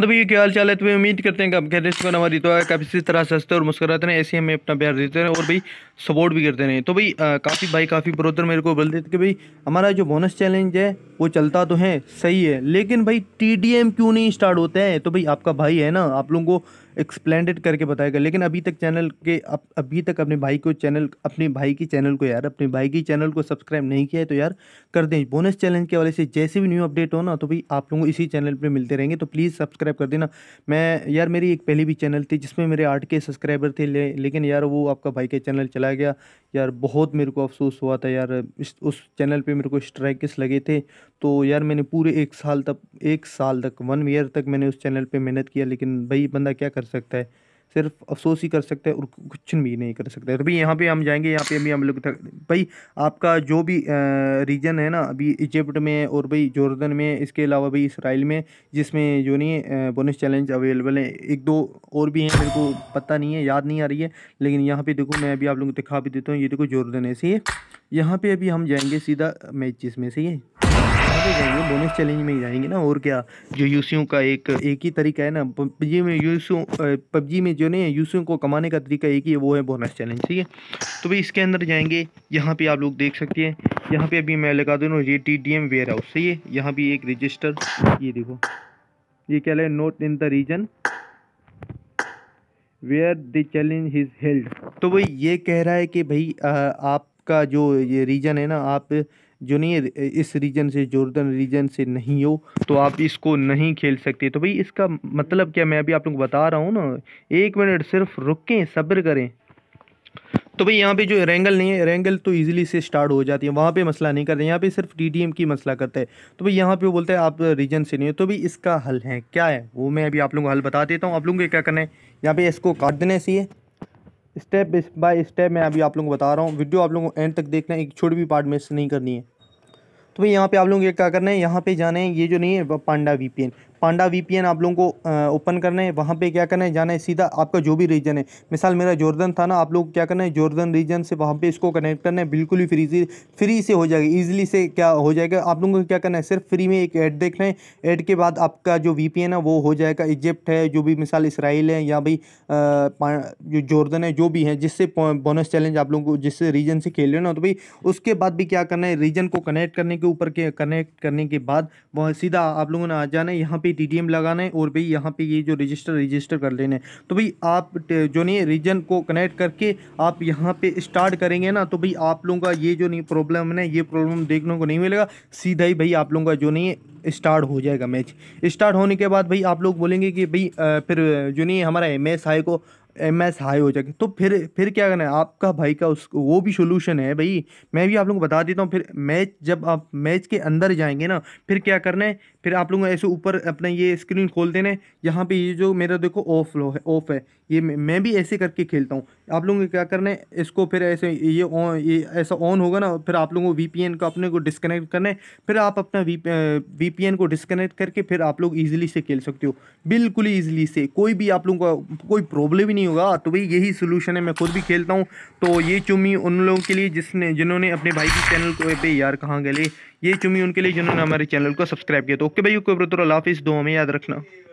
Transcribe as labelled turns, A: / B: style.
A: तो भी क्या हाल चाल है तो उम्मीद करते हैं कि आप खैर से बना तो आप इसी तरह सस्ते और मुस्कुराते हैं ऐसे हमें अपना प्यार देते हैं और भाई सपोर्ट भी करते रहे तो भाई काफ़ी भाई काफ़ी ब्रोदर मेरे को बोलते थे कि भाई हमारा जो बोनस चैलेंज है वो चलता तो है सही है लेकिन भाई टी क्यों नहीं स्टार्ट होते हैं तो भाई आपका भाई है ना आप लोगों को एक्सप्लेंडेड करके बताएगा लेकिन अभी तक चैनल के अब अभी तक अपने भाई को चैनल अपने भाई की चैनल को यार अपने भाई की चैनल को सब्सक्राइब नहीं किया है तो यार कर दें बोनस चैलेंज के वाले से जैसे भी न्यू अपडेट हो ना तो भाई आप लोगों को इसी चैनल पर मिलते रहेंगे तो प्लीज़ सब्सक्राइब कर देना मैं यार मेरी एक पहली भी चैनल थी जिसमें मेरे आठ के सब्सक्राइबर थे लेकिन यार वो आपका भाई के चैनल चला आ गया यार बहुत मेरे को अफसोस हुआ था यार उस चैनल पे मेरे को स्ट्राइकस लगे थे तो यार मैंने पूरे एक साल तक एक साल तक वन ईयर तक मैंने उस चैनल पे मेहनत किया लेकिन भाई बंदा क्या कर सकता है सिर्फ अफसोस ही कर सकते हैं और कुछ भी नहीं कर सकते तो भाई यहाँ पे हम जाएंगे यहाँ पे अभी हम लोग भाई आपका जो भी रीजन है ना अभी इजिप्ट में और भाई जॉर्डन में इसके अलावा भाई इसराइल में जिसमें जो नहीं बोनस चैलेंज अवेलेबल है एक दो और भी हैं मेरे को पता नहीं है याद नहीं आ रही है लेकिन यहाँ पर देखो मैं अभी आप लोगों को दिखा भी देता हूँ ये देखो जॉर्डन है सही है यहाँ पर अभी हम जाएँगे सीधा मैच में सही है जाएंगे बोनस चैलेंज में ही जाएंगे ना और क्या जो यूसियों का एक एक ही तरीका है ना पबजी में यूसियों पबजी में जो नहीं है यूसियों को कमाने का तरीका एक ही है वो है बोनस चैलेंज ठीक है तो भाई इसके अंदर जाएंगे यहाँ पे आप लोग देख सकते हैं यहाँ पे अभी मैं लगा दे ये टी डी वेयर हाउस सही है यहाँ भी एक रजिस्टर ये देखो ये क्या लगे note in the region where the challenge is held तो भाई ये कह रहा है कि भाई आपका जो ये रीजन है ना आप जो है इस रीजन से जोर्दन रीजन से नहीं हो तो आप इसको नहीं खेल सकते तो भाई इसका मतलब क्या मैं अभी आप लोग बता रहा हूँ ना एक मिनट सिर्फ रुकें सब्र करें तो भाई यहाँ पे जो रेंगल नहीं है रेंगल तो इजीली से स्टार्ट हो जाती है वहाँ पे मसला नहीं करते यहाँ पे सिर्फ टी की मसला करता है तो भाई यहाँ पे वो बोलता है आप रीजन से नहीं हो तो भाई इसका हल है क्या है वो मैं अभी आप लोगों को हल बता देता हूँ आप लोगों को क्या करना है यहाँ पे इसको काट देना चाहिए स्टेप बाय स्टेप मैं अभी आप लोगों को बता रहा हूँ वीडियो आप लोगों को एंड तक देखना है एक छोटी भी पार्ट मिस नहीं करनी है तो भाई यहाँ पे आप लोगों को क्या करना है यहाँ पे जाना है ये जो नहीं है पांडा वीपीएन पांडा वीपीएन आप लोगों को ओपन करना है वहाँ पे क्या करना है जाना है सीधा आपका जो भी रीजन है मिसाल मेरा जोर्दन था ना आप लोग क्या करना है जोर्दन रीजन से वहाँ पे इसको कनेक्ट करना है बिल्कुल ही फ्री से फ्री से हो जाएगा ईजिली से क्या हो जाएगा आप लोगों को क्या करना है सिर्फ फ्री में एक ऐड देखना है ऐड के बाद आपका जो वी है वो हो जाएगा इजिप्ट है जो भी मिसाल इसराइल है या भाई जो जोर्दन है जो भी है जिससे बोनस चैलेंज आप लोगों को जिस रीजन से खेल रहे हो ना तो भाई उसके बाद भी क्या करना है रीजन को कनेक्ट करने के ऊपर के कनेक्ट करने के बाद वह सीधा आप लोगों ने आ जाना है यहाँ पे पे टीडीएम लगाना है और भाई यहाँ पे ये जो रजिस्टर रजिस्टर कर लेना है तो भाई आप जो नहीं रीजन को कनेक्ट करके आप यहाँ पे स्टार्ट करेंगे ना तो भाई आप लोगों का ये जो नहीं प्रॉब्लम है ये प्रॉब्लम देखने को नहीं मिलेगा सीधा ही भाई आप लोगों का जो नहीं स्टार्ट हो जाएगा मैच स्टार्ट होने के बाद भाई आप लोग बोलेंगे कि भाई फिर जो नहीं हमारा मैच हाई को एम एस हाई हो जाएगी तो फिर फिर क्या करना है आपका भाई का उस वो भी सोल्यूशन है भाई मैं भी आप लोगों को बता देता हूँ फिर मैच जब आप मैच के अंदर जाएंगे ना फिर क्या करना है फिर आप लोगों ऐसे ऊपर अपना ये स्क्रीन खोल देना है यहाँ पे ये जो मेरा देखो ऑफ लो है ऑफ है ये मैं भी ऐसे करके खेलता हूँ आप लोगों को क्या करना है इसको फिर ऐसे ये ऑन ये ऐसा ऑन होगा ना फिर आप लोगों को वी का अपने को डिसकनेक्ट करना है फिर आप अपना वी पी को डिसकनेक्ट करके फिर आप लोग ईजिली से खेल सकते हो बिल्कुल ईजिली से कोई भी आप लोगों का कोई प्रॉब्लम ही नहीं नहीं होगा तो भाई यही सोल्यूशन है मैं खुद भी खेलता हूँ तो ये चुम्मी उन लोगों के लिए जिसने जिन्होंने अपने भाई के चैनल को पे यार कहाँ गले ये चुम्मी उनके लिए जिन्होंने हमारे चैनल को सब्सक्राइब किया तो ओके भाई को हाफिस दो हमें याद रखना